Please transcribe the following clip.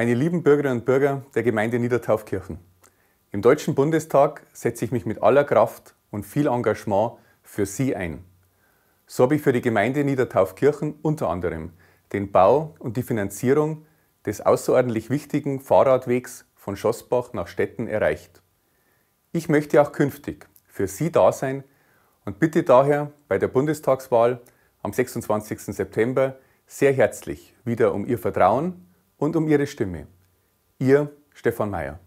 Meine lieben Bürgerinnen und Bürger der Gemeinde Niedertaufkirchen, im Deutschen Bundestag setze ich mich mit aller Kraft und viel Engagement für Sie ein. So habe ich für die Gemeinde Niedertaufkirchen unter anderem den Bau und die Finanzierung des außerordentlich wichtigen Fahrradwegs von Schossbach nach Stetten erreicht. Ich möchte auch künftig für Sie da sein und bitte daher bei der Bundestagswahl am 26. September sehr herzlich wieder um Ihr Vertrauen und um Ihre Stimme. Ihr Stefan Mayer.